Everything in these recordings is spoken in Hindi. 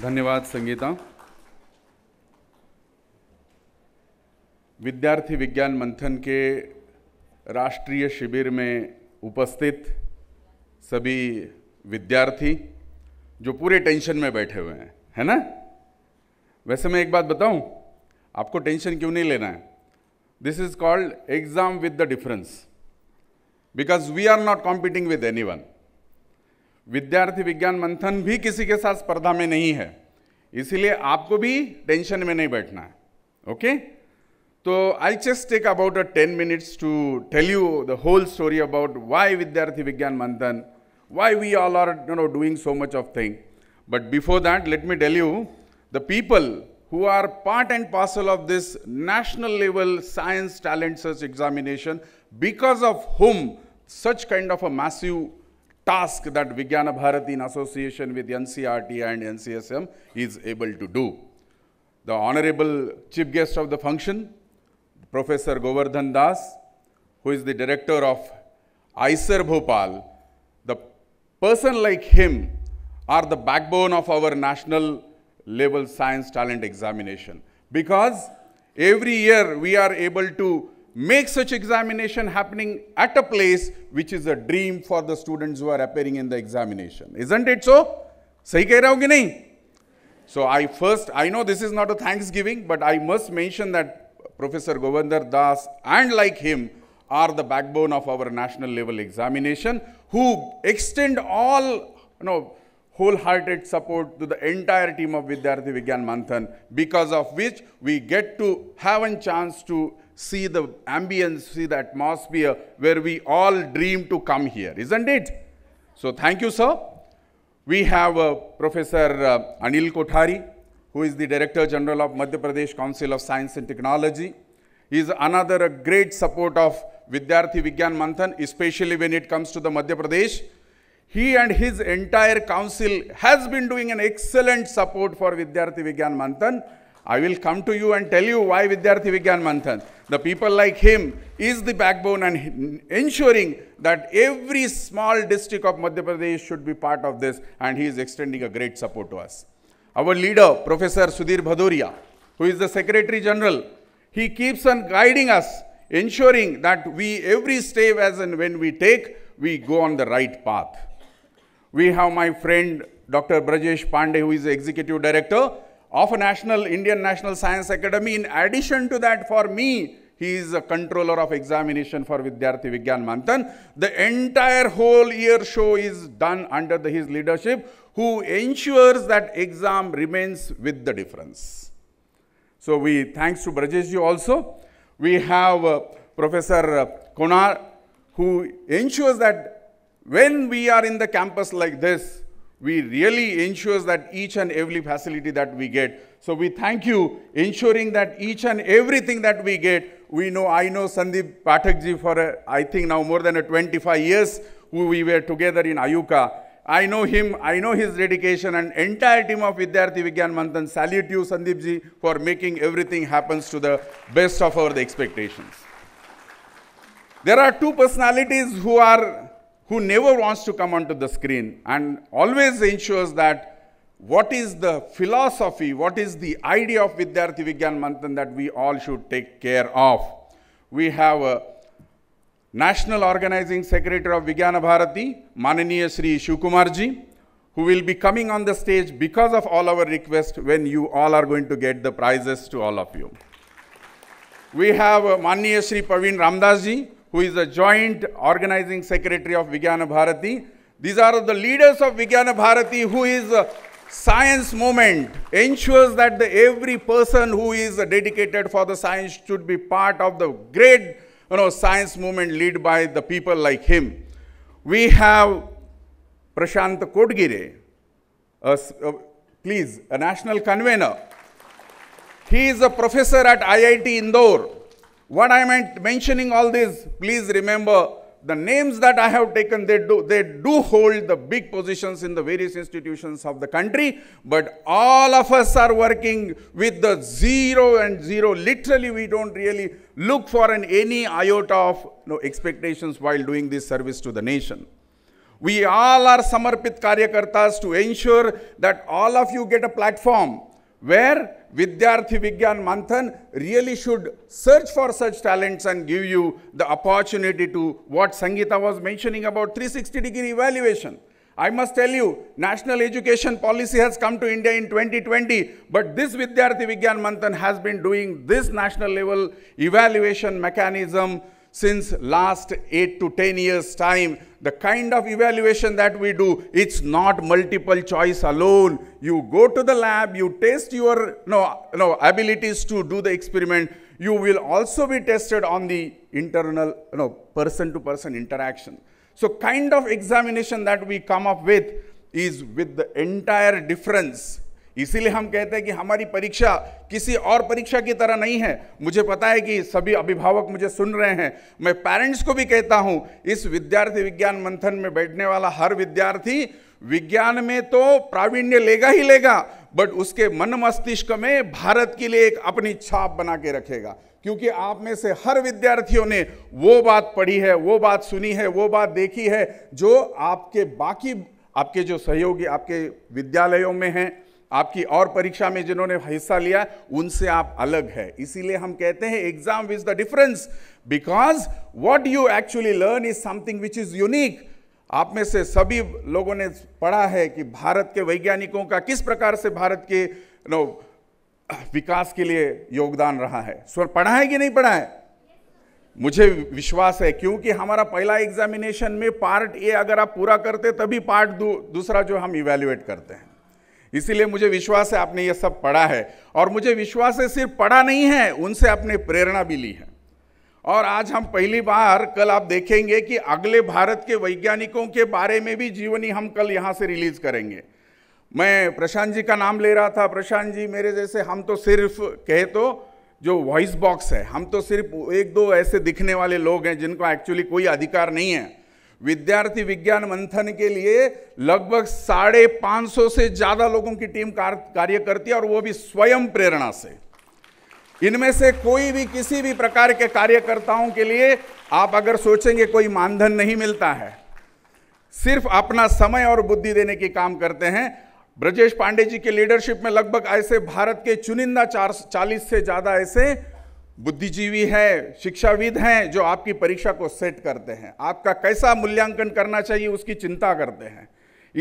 धन्यवाद संगीता विद्यार्थी विज्ञान मंथन के राष्ट्रीय शिविर में उपस्थित सभी विद्यार्थी जो पूरे टेंशन में बैठे हुए हैं है ना वैसे मैं एक बात बताऊं आपको टेंशन क्यों नहीं लेना है this is called exam with the difference because we are not competing with any one Vidyarthi Vigyan मंथन भी किसी के साथ स्पर्धा में नहीं है इसीलिए आपको भी टेंशन में नहीं बैठना है ओके तो I just take about a ten minutes to tell you the whole story about why Vidyarthi Vigyan Manthan why we all are you know doing so much of thing but before that let me tell you the people who are part and parcel of this national level science talent search examination because of whom such kind of a massive task that Vigyana Bharati in association with NCRT and NCSM is able to do. The honorable chief guest of the function, Professor Govardhan Das, who is the director of ICER Bhopal, the person like him are the backbone of our national level science talent examination because every year we are able to make such examination happening at a place which is a dream for the students who are appearing in the examination. Isn't it so? So I first, I know this is not a thanksgiving, but I must mention that Professor Govindar Das and like him are the backbone of our national level examination who extend all, you know, wholehearted support to the entire team of Vidyarthi Vigyan Manthan, because of which we get to have a chance to see the ambience, see the atmosphere where we all dream to come here, isn't it? So thank you, sir. We have uh, Professor uh, Anil Kothari, who is the Director General of Madhya Pradesh Council of Science and Technology. He is another great support of Vidyarthi Vigyan Manthan, especially when it comes to the Madhya Pradesh he and his entire council has been doing an excellent support for Vidyarthi Vigyan Manthan. I will come to you and tell you why Vidyarthi Vigyan Manthan. The people like him is the backbone and ensuring that every small district of Madhya Pradesh should be part of this and he is extending a great support to us. Our leader, Professor Sudhir Bhaduria, who is the Secretary General, he keeps on guiding us, ensuring that we every step as and when we take, we go on the right path. We have my friend Dr. Brajesh Pandey, who is the executive director of a National Indian National Science Academy. In addition to that, for me, he is a controller of examination for Vidyarthi Vigyan Manthan. The entire whole year show is done under the, his leadership, who ensures that exam remains with the difference. So we, thanks to Brajeshji also, we have uh, Professor uh, Konar, who ensures that when we are in the campus like this, we really ensure that each and every facility that we get. So we thank you, ensuring that each and everything that we get, we know, I know Sandeep Patakji for, a, uh, I think now more than a 25 years, who we were together in Ayuka. I know him, I know his dedication and entire team of Vidyarthi Vigyan Manthan salute you Sandeepji for making everything happens to the best of our expectations. There are two personalities who are who never wants to come onto the screen and always ensures that what is the philosophy, what is the idea of Vidyarthi Vigyan Manthan that we all should take care of. We have a National Organizing Secretary of Vigyan Bharati, Mananiya Sri Shukumarji, who will be coming on the stage because of all our requests when you all are going to get the prizes to all of you. We have uh, Mananiya Sri Pavin Ramdasji, who is the joint organizing secretary of Vijnana Bharati. These are the leaders of Vijnana Bharati who is uh, science movement ensures that the, every person who is dedicated for the science should be part of the great you know, science movement led by the people like him. We have Prashant Kodgire, a, a, please, a national convener. He is a professor at IIT Indore. What I meant mentioning all this, please remember the names that I have taken, they do, they do hold the big positions in the various institutions of the country, but all of us are working with the zero and zero. Literally, we don't really look for an any iota of you know, expectations while doing this service to the nation. We all are Samarpit Karyakartas to ensure that all of you get a platform where Vidyarthi Vigyan Manthan really should search for such talents and give you the opportunity to what Sangita was mentioning about 360 degree evaluation. I must tell you, national education policy has come to India in 2020, but this Vidyarthi Vigyan Manthan has been doing this national level evaluation mechanism since last 8 to 10 years time the kind of evaluation that we do it's not multiple choice alone you go to the lab you test your no, no abilities to do the experiment you will also be tested on the internal no person to person interaction so kind of examination that we come up with is with the entire difference इसीलिए हम कहते हैं कि हमारी परीक्षा किसी और परीक्षा की तरह नहीं है मुझे पता है कि सभी अभिभावक मुझे सुन रहे हैं मैं पेरेंट्स को भी कहता हूं इस विद्यार्थी विज्ञान मंथन में बैठने वाला हर विद्यार्थी विज्ञान में तो प्रावीण्य लेगा ही लेगा बट उसके मन मस्तिष्क में भारत के लिए एक अपनी छाप बना के रखेगा क्योंकि आप में से हर विद्यार्थियों ने वो बात पढ़ी है वो बात सुनी है वो बात देखी है जो आपके बाकी आपके जो सहयोगी आपके विद्यालयों में हैं आपकी और परीक्षा में जिन्होंने हिस्सा लिया उनसे आप अलग है इसीलिए हम कहते हैं exam is the difference because what you actually learn is something which is unique आप में से सभी लोगों ने पढ़ा है कि भारत के वैज्ञानिकों का किस प्रकार से भारत के नो विकास के लिए योगदान रहा है स्वर पढ़ा है कि नहीं पढ़ा है मुझे विश्वास है क्योंकि हमारा पहला एग्जामिनेशन में पार्ट ए अगर आप पूरा करते तभी पार्ट दू, दूसरा जो हम इवेल्युएट करते हैं इसीलिए मुझे विश्वास है आपने ये सब पढ़ा है और मुझे विश्वास है सिर्फ पढ़ा नहीं है उनसे आपने प्रेरणा भी ली है और आज हम पहली बार कल आप देखेंगे कि अगले भारत के वैज्ञानिकों के बारे में भी जीवनी हम कल यहाँ से रिलीज करेंगे मैं प्रशांत जी का नाम ले रहा था प्रशांत जी मेरे जैसे हम तो सिर्फ कहे तो जो वॉइस बॉक्स है हम तो सिर्फ एक दो ऐसे दिखने वाले लोग हैं जिनको एक्चुअली कोई अधिकार नहीं है विद्यार्थी विज्ञान मंथन के लिए लगभग साढ़े पांच सौ से ज़्यादा लोगों की टीम कार्य करती है और वो भी स्वयं प्रेरणा से इनमें से कोई भी किसी भी प्रकार के कार्यकर्ताओं के लिए आप अगर सोचेंगे कोई मानधन नहीं मिलता है सिर्फ अपना समय और बुद्धि देने के काम करते हैं ब्रजेश पांडे जी के लीडरशिप में लगभग ऐसे भारत के चुनिंदा चार चालीस से ज़्यादा ऐसे बुद्धिजीवी हैं शिक्षाविद हैं जो आपकी परीक्षा को सेट करते हैं आपका कैसा मूल्यांकन करना चाहिए उसकी चिंता करते हैं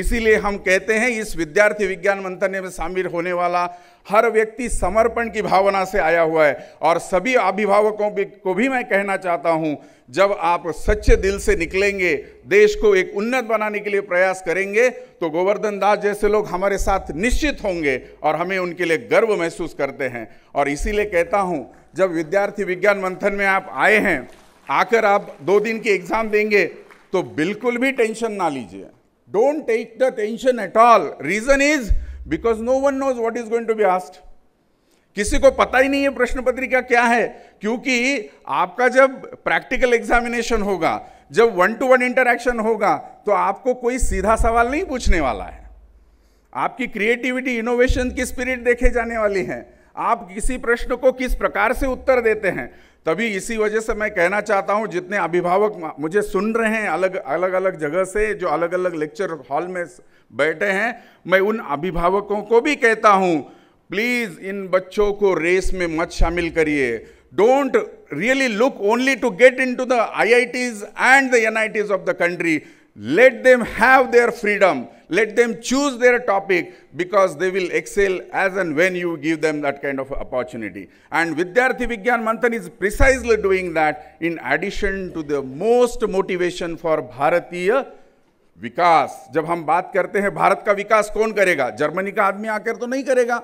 इसीलिए हम कहते हैं इस विद्यार्थी विज्ञान मंथन में शामिल होने वाला हर व्यक्ति समर्पण की भावना से आया हुआ है और सभी अभिभावकों को भी मैं कहना चाहता हूं जब आप सच्चे दिल से निकलेंगे देश को एक उन्नत बनाने के लिए प्रयास करेंगे तो गोवर्धन दास जैसे लोग हमारे साथ निश्चित होंगे और हमें उनके लिए गर्व महसूस करते हैं और इसीलिए कहता हूँ जब विद्यार्थी विज्ञान मंथन में आप आए हैं आकर आप दो दिन की एग्ज़ाम देंगे तो बिल्कुल भी टेंशन ना लीजिए Don't take the tension at all. Reason is because no one knows what is going to be asked. किसी को पता ही नहीं है प्रश्न पत्रिका क्या है क्योंकि आपका जब प्रैक्टिकल एग्जामिनेशन होगा जब वन टू वन इंटरेक्शन होगा तो आपको कोई सीधा सवाल नहीं पूछने वाला है आपकी क्रिएटिविटी इनोवेशन की स्पिरिट देखे जाने वाली है आप किसी प्रश्न को किस प्रकार से उत्तर देते हैं तभी इसी वजह से मैं कहना चाहता हूँ जितने अभिभावक मुझे सुन रहे हैं अलग अलग अलग जगह से जो अलग अलग लेक्चर हॉल में बैठे हैं मैं उन अभिभावकों को भी कहता हूँ प्लीज़ इन बच्चों को रेस में मत शामिल करिए don't really look only to get into the I I Ts and the N I Ts of the country let them have their freedom Let them choose their topic because they will excel as and when you give them that kind of opportunity. And Vidyarthi Vigyan Manthan is precisely doing that in addition to the most motivation for Bharatiya विकास जब हम बात करते हैं भारत का विकास कौन करेगा जर्मनी का आदमी आकर तो नहीं करेगा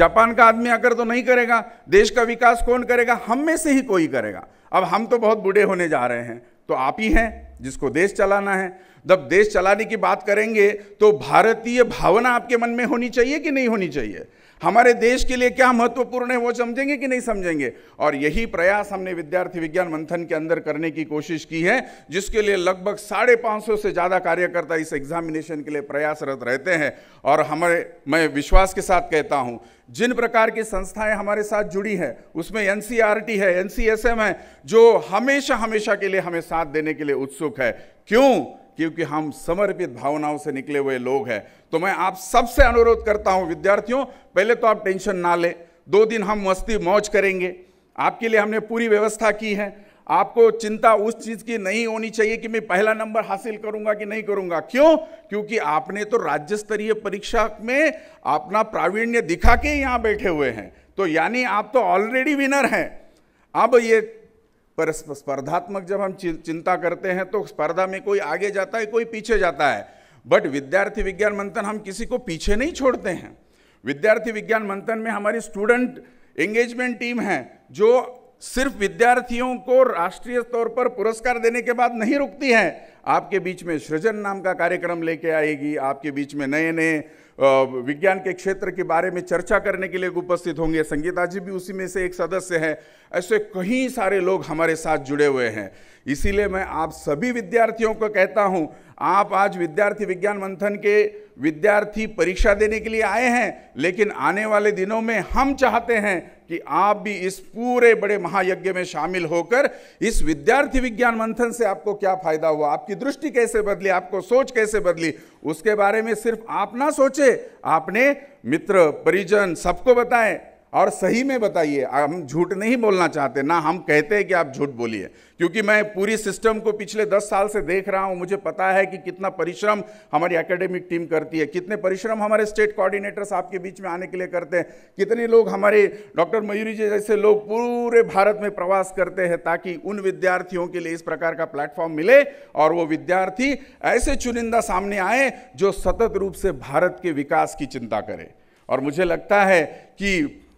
जापान का आदमी आकर तो नहीं करेगा देश का विकास कौन करेगा हम में से ही कोई करेगा अब हम तो बहुत बूढ़े होने जा रहे हैं तो आप ही हैं जिसको देश चलाना है जब देश चलाने की बात करेंगे तो भारतीय भावना आपके मन में होनी चाहिए कि नहीं होनी चाहिए हमारे देश के लिए क्या महत्वपूर्ण है वो समझेंगे कि नहीं समझेंगे और यही प्रयास हमने विद्यार्थी विज्ञान मंथन के अंदर करने की कोशिश की है जिसके लिए लगभग साढ़े पाँच सौ से ज़्यादा कार्यकर्ता इस एग्जामिनेशन के लिए प्रयासरत रहते हैं और हमारे मैं विश्वास के साथ कहता हूँ जिन प्रकार की संस्थाएं हमारे साथ जुड़ी हैं उसमें एन e है एन है जो हमेशा हमेशा के लिए हमें साथ देने के लिए उत्सुक है क्यों क्योंकि हम समर्पित भावनाओं से निकले हुए लोग हैं तो मैं आप सबसे अनुरोध करता हूं विद्यार्थियों पहले तो आप टेंशन ना लें दो दिन हम मस्ती मौज करेंगे आपके लिए हमने पूरी व्यवस्था की है आपको चिंता उस चीज़ की नहीं होनी चाहिए कि मैं पहला नंबर हासिल करूंगा कि नहीं करूंगा क्यों क्योंकि आपने तो राज्य स्तरीय परीक्षा में अपना प्रावीण्य दिखा के यहाँ बैठे हुए हैं तो यानी आप तो ऑलरेडी विनर हैं अब ये पर स्पर्धात्मक जब हम चिंता करते हैं तो स्पर्धा में कोई आगे जाता है कोई पीछे जाता है बट विद्यार्थी विज्ञान मंथन हम किसी को पीछे नहीं छोड़ते हैं विद्यार्थी विज्ञान मंथन में हमारी स्टूडेंट एंगेजमेंट टीम है जो सिर्फ विद्यार्थियों को राष्ट्रीय तौर पर पुरस्कार देने के बाद नहीं रुकती है आपके बीच में सृजन नाम का कार्यक्रम लेके आएगी आपके बीच में नए नए विज्ञान के क्षेत्र के बारे में चर्चा करने के लिए उपस्थित होंगे संगीता जी भी उसी में से एक सदस्य हैं ऐसे कई सारे लोग हमारे साथ जुड़े हुए हैं इसीलिए मैं आप सभी विद्यार्थियों को कहता हूँ आप आज विद्यार्थी विज्ञान मंथन के विद्यार्थी परीक्षा देने के लिए आए हैं लेकिन आने वाले दिनों में हम चाहते हैं कि आप भी इस पूरे बड़े महायज्ञ में शामिल होकर इस विद्यार्थी विज्ञान मंथन से आपको क्या फायदा हुआ आपकी दृष्टि कैसे बदली आपको सोच कैसे बदली उसके बारे में सिर्फ आप ना सोचे आपने मित्र परिजन सबको बताएं और सही में बताइए हम झूठ नहीं बोलना चाहते ना हम कहते हैं कि आप झूठ बोलिए क्योंकि मैं पूरी सिस्टम को पिछले दस साल से देख रहा हूं मुझे पता है कि कितना परिश्रम हमारी एकेडमिक टीम करती है कितने परिश्रम हमारे स्टेट कोऑर्डिनेटर्स आपके बीच में आने के लिए करते हैं कितने लोग हमारे डॉक्टर मयूरी जी जैसे लोग पूरे भारत में प्रवास करते हैं ताकि उन विद्यार्थियों के लिए इस प्रकार का प्लेटफॉर्म मिले और वो विद्यार्थी ऐसे चुनिंदा सामने आए जो सतत रूप से भारत के विकास की चिंता करें और मुझे लगता है कि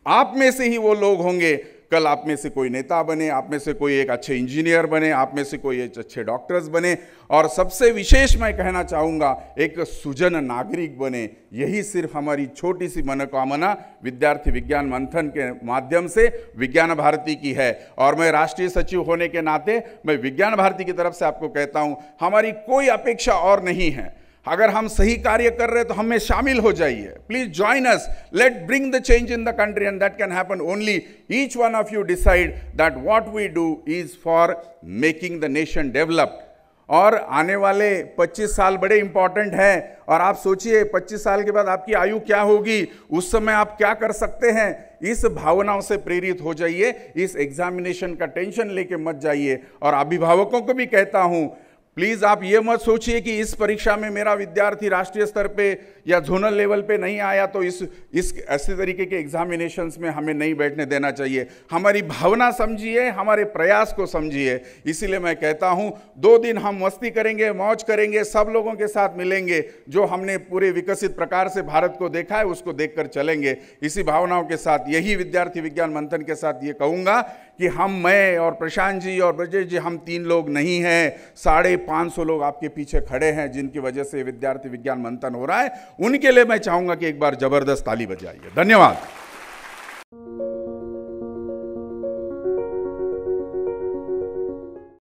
आप में से ही वो लोग होंगे कल आप में से कोई नेता बने आप में से कोई एक अच्छे इंजीनियर बने आप में से कोई एक अच्छे डॉक्टर्स बने और सबसे विशेष मैं कहना चाहूँगा एक सुजन नागरिक बने यही सिर्फ हमारी छोटी सी मनोकामना विद्यार्थी विज्ञान मंथन के माध्यम से विज्ञान भारती की है और मैं राष्ट्रीय सचिव होने के नाते मैं विज्ञान भारती की तरफ से आपको कहता हूँ हमारी कोई अपेक्षा और नहीं है अगर हम सही कार्य कर रहे तो हमें शामिल हो जाइए please join us let bring the change in the country and that can happen only each one of you decide that what we do is for making the nation developed और आने वाले 25 साल बड़े इंपॉर्टेंट हैं और आप सोचिए 25 साल के बाद आपकी आयु क्या होगी उस समय आप क्या कर सकते हैं इस भावनाओं से प्रेरित हो जाइए इस एग्जामिनेशन का टेंशन लेके मत जाइए और अभिभावकों को भी कहता हूँ प्लीज़ आप ये मत सोचिए कि इस परीक्षा में मेरा विद्यार्थी राष्ट्रीय स्तर पे या जोनल लेवल पे नहीं आया तो इस इस ऐसे तरीके के एग्जामिनेशंस में हमें नहीं बैठने देना चाहिए हमारी भावना समझिए हमारे प्रयास को समझिए इसीलिए मैं कहता हूँ दो दिन हम मस्ती करेंगे मौज करेंगे सब लोगों के साथ मिलेंगे जो हमने पूरे विकसित प्रकार से भारत को देखा है उसको देख कर चलेंगे इसी भावनाओं के साथ यही विद्यार्थी विज्ञान मंथन के साथ ये कहूँगा कि हम मैं और प्रशांत जी और ब्रजेश जी हम तीन लोग नहीं हैं साढ़े 500 लोग आपके पीछे खड़े हैं जिनकी वजह से विद्यार्थी विज्ञान मंथन हो रहा है उनके लिए मैं चाहूंगा कि एक बार ज़बरदस्त ताली बजाइए धन्यवाद